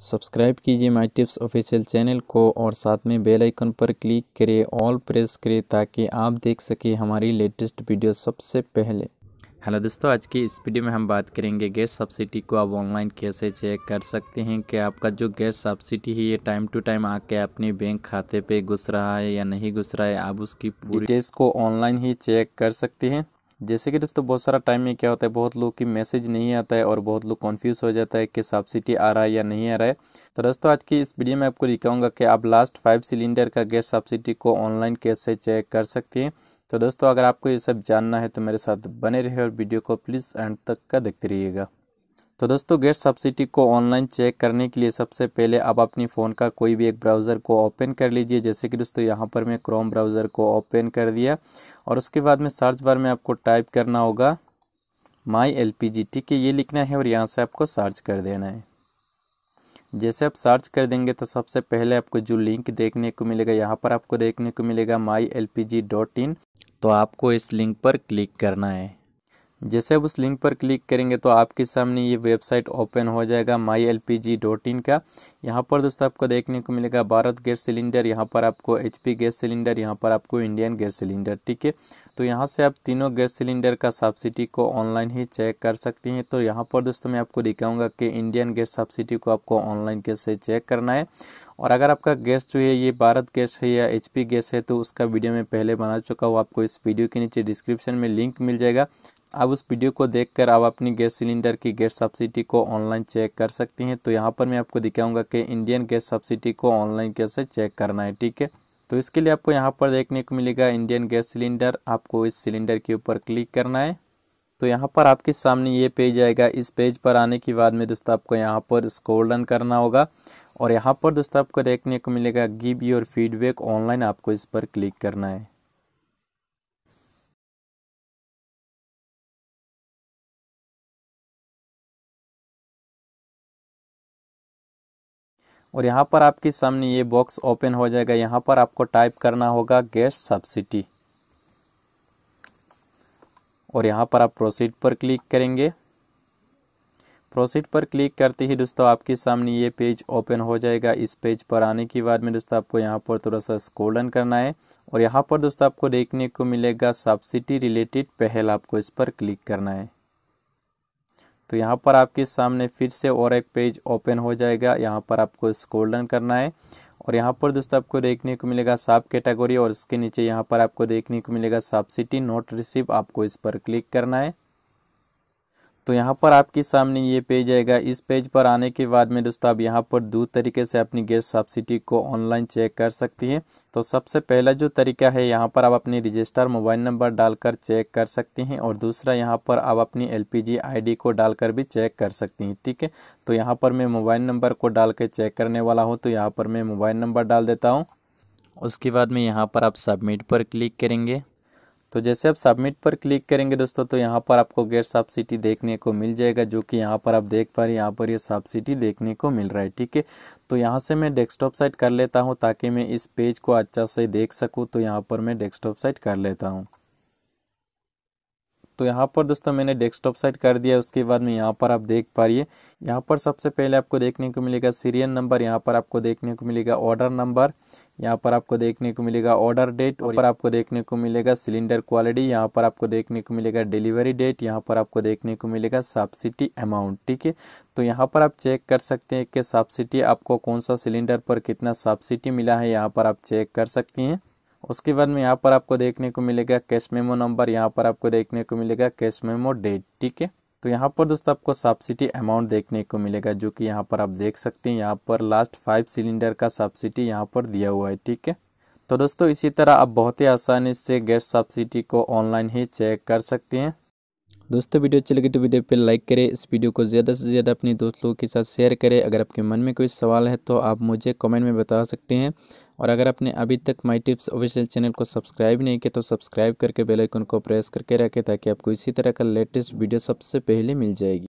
subscribe कीजिए माई tips official channel को और साथ में बेल आइकन पर क्लिक करें ऑल प्रेस करें ताकि आप देख सकें हमारी लेटेस्ट वीडियो सबसे पहले हेलो दोस्तों आज की इस वीडियो में हम बात करेंगे गैस सब्सिडी को आप ऑनलाइन कैसे चेक कर सकते हैं कि आपका जो गैस सब्सिडी है ये टाइम टू टाइम आके अपने बैंक खाते पे घुस रहा है या नहीं घुस रहा है आप उसकी पूरी गैस को ऑनलाइन ही चेक कर सकते हैं जैसे कि दोस्तों बहुत सारा टाइम में क्या होता है बहुत लोग की मैसेज नहीं आता है और बहुत लोग कन्फ्यूज़ हो जाता है कि सब्सिडी आ रहा है या नहीं आ रहा है तो दोस्तों आज की इस वीडियो में आपको दिखाऊंगा कि आप लास्ट फाइव सिलेंडर का गैस सब्सिडी को ऑनलाइन कैसे चेक कर सकते हैं तो दोस्तों अगर आपको ये सब जानना है तो मेरे साथ बने रहे और वीडियो को प्लीज़ एंड तक का देखते रहिएगा तो दोस्तों गैस सब्सिडी को ऑनलाइन चेक करने के लिए सबसे पहले आप अपनी फ़ोन का कोई भी एक ब्राउज़र को ओपन कर लीजिए जैसे कि दोस्तों यहाँ पर मैं क्रोम ब्राउज़र को ओपन कर दिया और उसके बाद में सर्च बार में आपको टाइप करना होगा माई एल पी जी ठीक है ये लिखना है और यहाँ से आपको सर्च कर देना है जैसे आप सर्च कर देंगे तो सबसे पहले आपको जो लिंक देखने को मिलेगा यहाँ पर आपको देखने को मिलेगा my L P G dot in तो आपको इस लिंक पर क्लिक करना है जैसे आप उस लिंक पर क्लिक करेंगे तो आपके सामने ये वेबसाइट ओपन हो जाएगा my L P G dot in का यहाँ पर दोस्तों आपको देखने को मिलेगा भारत गैस सिलेंडर यहाँ पर आपको एच पी गैस सिलेंडर यहाँ पर आपको इंडियन गैस सिलेंडर ठीक है तो यहाँ से आप तीनों गैस सिलेंडर का सब्सिडी को ऑनलाइन ही चेक कर सकते हैं तो यहाँ पर दोस्तों मैं आपको दिखाऊँगा कि इंडियन गैस सब्सिडी को आपको ऑनलाइन कैसे चेक करना है और अगर आपका गैस जो है ये भारत गैस है या एच गैस है तो उसका वीडियो मैं पहले बना चुका हूँ आपको इस वीडियो के नीचे डिस्क्रिप्शन में लिंक मिल जाएगा अब उस वीडियो को देखकर आप अपनी गैस सिलेंडर की गैस सब्सिडी को ऑनलाइन चेक कर सकती हैं तो यहाँ पर मैं आपको दिखाऊंगा कि इंडियन गैस सब्सिडी को ऑनलाइन कैसे चेक करना है ठीक है तो इसके लिए आपको यहाँ पर देखने को मिलेगा इंडियन गैस सिलेंडर आपको इस सिलेंडर के ऊपर क्लिक करना है तो यहाँ पर आपके सामने ये पेज आएगा इस पेज पर आने के बाद में दोस्तों आपको यहाँ पर स्कोल रन करना होगा और यहाँ पर दोस्तों आपको देखने को मिलेगा गिव योर फीडबैक ऑनलाइन आपको इस पर क्लिक करना है और यहाँ पर आपके सामने ये बॉक्स ओपन हो जाएगा यहाँ पर आपको टाइप करना होगा गैस सब्सिडी और यहाँ पर आप प्रोसीड पर क्लिक करेंगे प्रोसीड पर क्लिक करते ही दोस्तों आपके सामने ये पेज ओपन हो जाएगा इस पेज पर आने के बाद में दोस्तों आपको यहाँ पर थोड़ा सा स्कोलन करना है और यहाँ पर दोस्तों आपको देखने को मिलेगा सब्सिडी रिलेटेड पहल आपको इस पर क्लिक करना है तो यहाँ पर आपके सामने फिर से और एक पेज ओपन हो जाएगा यहाँ पर आपको स्कोल्डन करना है और यहाँ पर दोस्तों आपको देखने को मिलेगा साप कैटेगरी और इसके नीचे यहाँ पर आपको देखने को मिलेगा सिटी नोट रिसीव आपको इस पर क्लिक करना है तो यहाँ पर आपके सामने ये पेज आएगा इस पेज पर आने के बाद में दोस्तों आप यहाँ पर दो तरीके से अपनी गैस सब्सिडी को ऑनलाइन चेक कर सकती हैं तो सबसे पहला जो तरीका है यहाँ पर आप अपने रजिस्टर मोबाइल नंबर डालकर चेक कर सकती हैं और दूसरा यहाँ पर आप अपनी एलपीजी आईडी को डालकर भी चेक कर सकती हैं ठीक है तो यहाँ पर मैं मोबाइल नंबर को डाल कर चेक करने वाला हूँ तो यहाँ पर मैं मोबाइल नंबर डाल देता हूँ उसके बाद में यहाँ पर आप सबमिट पर क्लिक करेंगे तो जैसे आप सबमिट पर क्लिक करेंगे दोस्तों तो यहाँ पर आपको गैर सब्सिडी देखने को मिल जाएगा जो कि यहाँ पर आप देख पा रहे हैं यहाँ पर ये यह सब्सिडी देखने को मिल रहा है ठीक है तो यहाँ से मैं डेस्कटॉप साइट कर लेता हूँ ताकि मैं इस पेज को अच्छा से देख सकूँ तो यहाँ पर मैं डेस्कटॉप साइट कर लेता हूँ तो यहाँ पर दोस्तों मैंने डेस्कटॉप साइट कर दिया उसके बाद में यहाँ पर आप देख पा रही है यहाँ पर सबसे पहले आपको देखने को मिलेगा सीरियल नंबर यहाँ पर आपको देखने को मिलेगा ऑर्डर नंबर यहाँ पर आपको देखने को मिलेगा ऑर्डर डेट और पर आपको देखने को मिलेगा सिलेंडर क्वालिटी यहाँ पर आपको देखने को मिलेगा डिलीवरी डेट यहाँ पर आपको देखने को मिलेगा सब्सिडी अमाउंट ठीक है तो यहाँ पर आप चेक कर सकते हैं कि सब्सिडी आपको कौन सा सिलेंडर पर कितना सब्सिडी मिला है यहाँ पर आप चेक कर सकते हैं उसके बाद में यहाँ पर आपको देखने को मिलेगा कैश मेमो नंबर यहाँ पर आपको देखने को मिलेगा कैश मेमो डेट ठीक है तो यहाँ पर दोस्तों आपको सब्सिडी अमाउंट देखने को मिलेगा जो कि यहाँ पर आप देख सकते हैं यहाँ पर लास्ट फाइव सिलेंडर का सब्सिडी यहाँ पर दिया हुआ है ठीक है तो दोस्तों इसी तरह आप बहुत ही आसानी से गैस सब्सिडी को ऑनलाइन ही चेक कर सकते हैं दोस्तों वीडियो अच्छी लगी तो वीडियो पर लाइक करें इस वीडियो को ज़्यादा से ज़्यादा अपने दोस्तों के साथ शेयर करें अगर आपके मन में कोई सवाल है तो आप मुझे कमेंट में बता सकते हैं और अगर आपने अभी तक माई टिप्स ऑफिशियल चैनल को सब्सक्राइब नहीं किया तो सब्सक्राइब करके बेलाइकन को प्रेस करके रखें ताकि आपको इसी तरह का लेटेस्ट वीडियो सबसे पहले मिल जाएगी